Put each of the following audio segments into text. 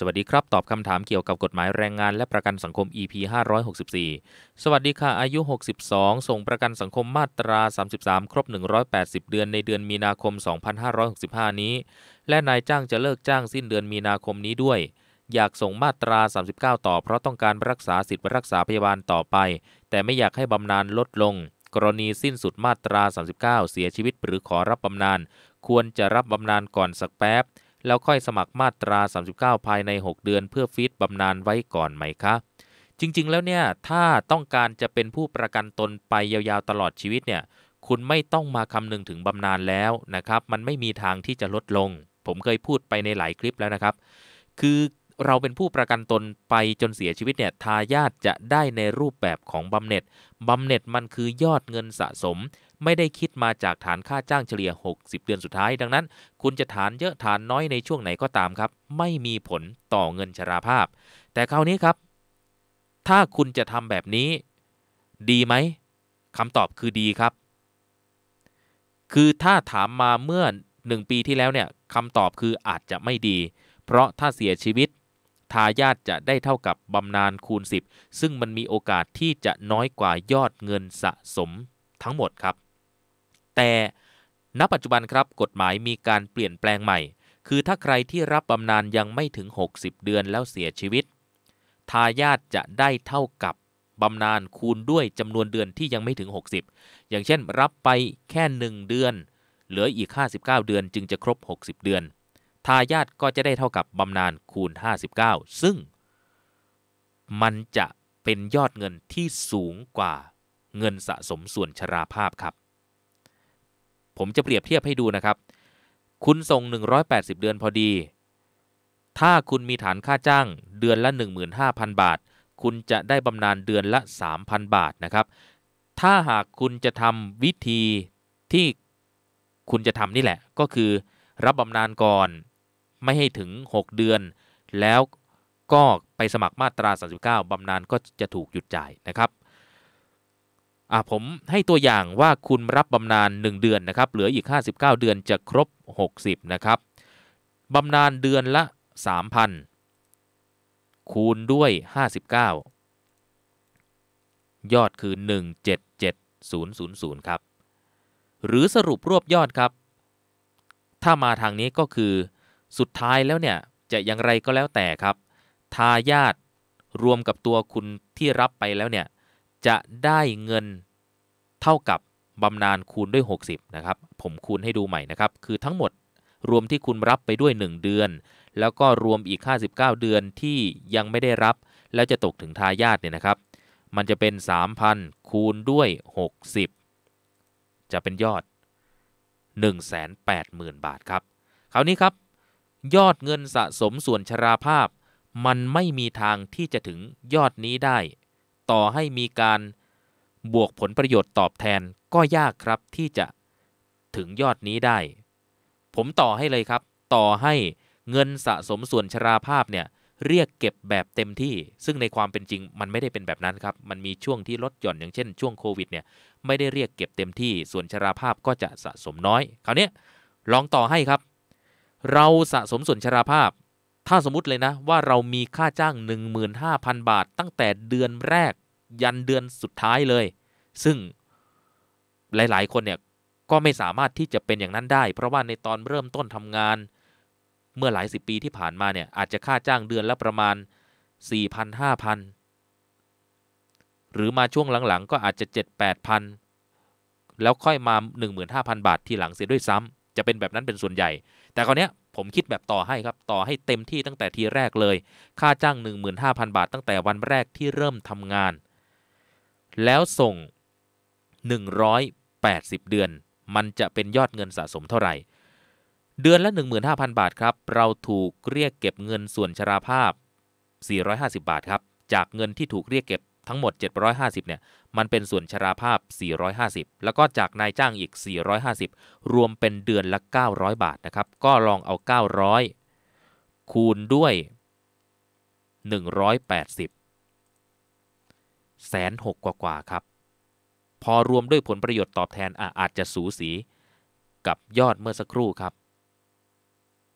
สวัสดีครับ ตอบคำถามเกี่ยวกับกฎหมายแรงงานและประกันสังคม EP 564สวัสดีค่ะ อายุ 62 ส่งประกันสังคมมาตรา 33 ครบ 180 เดือนในเดือนมีนาคม 2565 นี้ และนายจ้างจะเลิกจ้างสิ้นเดือนมีนาคมนี้ด้วย อยากส่งมาตรา 39 ต่อเพราะต้องการรักษาสิทธิ์รักษาพยาบาลต่อไป แต่ไม่อยากให้บำนาญลดลง กรณีสิ้นสุดมาตรา 39 เสียชีวิต หรือขอรับบำนาญควรจะรับบำนาญก่อนสักแป๊บแล้วค่อยสมัครมาตรา 39 ภายใน 6 เดือนเพื่อฟีดบำนาญไว้ก่อนไหมคะ จริงๆ แล้วเนี่ยถ้าต้องการจะเป็นผู้ประกันตนไปยาวๆตลอดชีวิตเนี่ยคุณไม่ต้องมาคำนึงถึงบำนาญแล้วนะครับมันไม่มีทางที่จะลดลง ผมเคยพูดไปในหลายคลิปแล้วนะครับ คือเราเป็นผู้ประกันตนไปจนเสียชีวิตเนี่ยทายาทจะได้ในรูปแบบของบำเหน็จบำเหน็จมันคือยอดเงินสะสมไม่ได้คิดมาจากฐานค่าจ้างเฉลี่ย 60 เดือนสุดท้ายดังนั้นคุณจะฐานเยอะฐานน้อยในช่วงไหนก็ตามครับ ไม่มีผลต่อเงินชราภาพ แต่คราวนี้ครับ ถ้าคุณจะทำแบบนี้ดีไหมคำตอบคือดีครับ คือถ้าถามมาเมื่อ 1 ปีที่แล้วเนี่ยคำตอบคืออาจจะไม่ดี เพราะถ้าเสียชีวิต ทายาทจะได้เท่ากับบำนาญคูณ 10 ซึ่งมันมีโอกาสที่จะน้อยกว่ายอดเงินสะสมทั้งหมดครับแต่ณปัจจุบันครับกฎหมายมีการเปลี่ยนแปลงใหม่ คือถ้าใครที่รับบำนาญยังไม่ถึง 60 เดือนแล้วเสียชีวิต ทายาทจะได้เท่ากับบำนาญคูณด้วยจำนวนเดือนที่ยังไม่ถึง 60 อย่างเช่นรับไปแค่ 1 เดือน เหลืออีก 59 เดือนจึงจะครบ 60 เดือน ทายาทก็จะได้เท่ากับบำนาญคูณ 59 ซึ่ง มันจะเป็นยอดเงินที่สูงกว่าเงินสะสมส่วนชราภาพครับผมจะเปรียบเทียบให้ดูนะครับ คุณส่ง 180 เดือนพอดี ถ้าคุณมีฐานค่าจ้างเดือนละ 15,000 บาท คุณจะได้บำนาญเดือนละ 3,000 บาทนะครับ ถ้าหากคุณจะทำวิธีที่คุณจะทำนี่แหละ ก็คือรับบำนาญก่อนไม่ให้ถึง 6 เดือน แล้วก็ไปสมัครมาตรา 39 บำนาญก็จะถูกหยุดจ่ายนะครับอ่าผมให้ตัวอย่างว่าคุณรับบำนาญ1เดือนนะครับเหลืออีก 59 เดือนจะครบ 60 นะครับบำนาญเดือนละ 3,000 คูณด้วย 59 ยอดคือ 177000 ครับ หรือสรุปรวบยอดครับ ถ้ามาทางนี้ก็คือสุดท้ายแล้วเนี่ย จะอย่างไรก็แล้วแต่ครับ ทายาทรวมกับตัวคุณที่รับไปแล้วเนี่ยจะได้เงินเท่ากับบำนาญคูณด้วย 60นะครับ ผมคูณให้ดูใหม่นะครับ คือทั้งหมดรวมที่คุณรับไปด้วย 1 เดือน แล้วก็รวมอีก 59 เดือนที่ยังไม่ได้รับ แล้วจะตกถึงทายาทเนี่ยนะครับ มันจะเป็น 3,000คูณด้วย60 จะเป็นยอด180,000 บาทครับ คราวนี้ครับ ยอดเงินสะสมส่วนชราภาพ มันไม่มีทางที่จะถึงยอดนี้ได้ต่อให้มีการบวกผลประโยชน์ตอบแทนก็ยากครับที่จะถึงยอดนี้ได้ ผมต่อให้เลยครับ ต่อให้เงินสะสมส่วนชราภาพเนี่ยเรียกเก็บแบบเต็มที่ ซึ่งในความเป็นจริงมันไม่ได้เป็นแบบนั้นครับมันมีช่วงที่ลดหย่อนอย่างเช่นช่วงโควิดเนี่ยไม่ได้เรียกเก็บเต็มที่ส่วนชราภาพก็จะสะสมน้อยคราวนี้ลองต่อให้ครับ เราสะสมส่วนชราภาพถ้าสมมติเลยนะว่าเรามีค่าจ้าง 15,000 บาทตั้งแต่เดือนแรกยันเดือนสุดท้ายเลย ซึ่งหลายๆ คนเนี่ยก็ไม่สามารถที่จะเป็นอย่างนั้นได้ เพราะว่าในตอนเริ่มต้นทำงานเมื่อหลายสิบปีที่ผ่านมาเนี่ยอาจจะค่าจ้างเดือนละประมาณ4,000-5,000 หรือมาช่วงหลัง ๆ ก็อาจจะ 7-8,000แล้วค่อยมา 15,000 บาททีหลังเสียด้วยซ้ำจะเป็นแบบนั้นเป็นส่วนใหญ่แต่คราวนี้ผมคิดแบบต่อให้ครับ ต่อให้เต็มที่ตั้งแต่ทีแรกเลย ค่าจ้าง 15,000 บาทตั้งแต่วันแรกที่เริ่มทำงาน แล้วส่ง 180 เดือน มันจะเป็นยอดเงินสะสมเท่าไหร่เดือนละ 15,000 บาทครับเราถูกเรียกเก็บเงินส่วนชราภาพ 450 บาทครับจากเงินที่ถูกเรียกเก็บทั้งหมด 750เนี่ยมันเป็นส่วนชราภาพ 450 แล้วก็จากนายจ้างอีก 450 รวมเป็นเดือนละ 900 บาทนะครับ ก็ลองเอา 900 คูณด้วย 180แสนหกกว่าครับ พอรวมด้วยผลประโยชน์ตอบแทนอาอาจจะสูสีกับยอดเมื่อสักครู่ครับ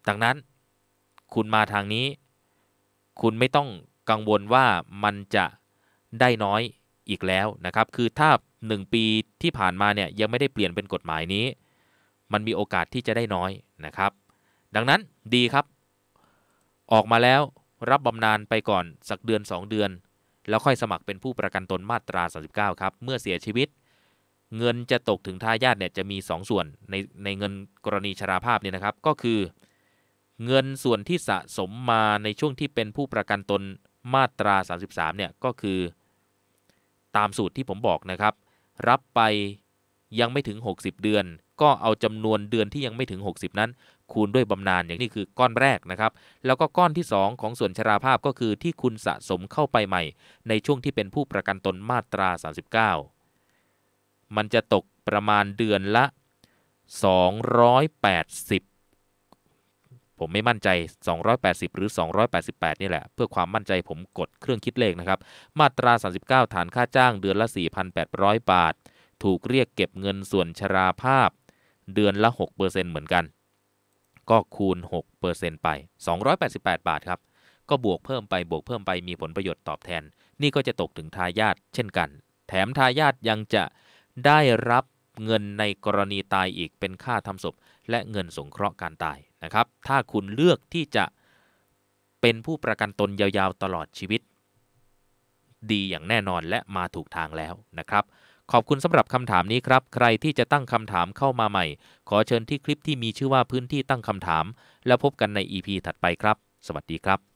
ดังนั้นคุณมาทางนี้ คุณไม่ต้องกังวลว่ามันจะได้น้อยอีกแล้วนะครับ คือถ้า 1 ปีที่ผ่านมาเนี่ยยังไม่ได้เปลี่ยนเป็นกฎหมายนี้ มันมีโอกาสที่จะได้น้อยนะครับ ดังนั้นดีครับ ออกมาแล้วรับบำนาญไปก่อนสักเดือน 2 เดือน แล้วค่อยสมัครเป็นผู้ประกันตนมาตรา 39 ครับ เมื่อเสียชีวิต เงินจะตกถึงทายาทเนี่ยจะมี 2 ส่วนในในเงินกรณีชราภาพเนี่ยนะครับ ก็คือ เงินส่วนที่สะสมมาในช่วงที่เป็นผู้ประกันตนมาตรา 33 เนี่ยก็คือตามสูตรที่ผมบอกนะครับ รับไปยังไม่ถึง 60 เดือน ก็เอาจำนวนเดือนที่ยังไม่ถึง 60 นั้น คูณด้วยบำนาญอย่างนี้คือก้อนแรกนะครับ แล้วก็ก้อนที่ 2 ของส่วนชราภาพก็คือที่คุณสะสมเข้าไปใหม่ ในช่วงที่เป็นผู้ประกันตนมาตรา 39 มันจะตกประมาณเดือนละ 280ผมไม่มั่นใจ 280 หรือ 288 นี่แหละ เพื่อความมั่นใจผมกดเครื่องคิดเลขนะครับ มาตรา 39 ฐานค่าจ้างเดือนละ 4,800 บาท ถูกเรียกเก็บเงินส่วนชราภาพ เดือนละ 6%เเหมือนกัน ก็คูณ6%ไป 288 บาทครับ ก็บวกเพิ่มไปบวกเพิ่มไปมีผลประโยชน์ตอบแทน นี่ก็จะตกถึงทายาทเช่นกัน แถมทายาทยังจะได้รับเงินในกรณีตายอีกเป็นค่าทำศพและเงินสงเคราะห์การตายนะครับ ถ้าคุณเลือกที่จะเป็นผู้ประกันตนยาวๆตลอดชีวิต ดีอย่างแน่นอนและมาถูกทางแล้วนะครับ ขอบคุณสำหรับคำถามนี้ครับ ใครที่จะตั้งคำถามเข้ามาใหม่ ขอเชิญที่คลิปที่มีชื่อว่าพื้นที่ตั้งคำถามแล้วพบกันใน EP ถัดไปครับ สวัสดีครับ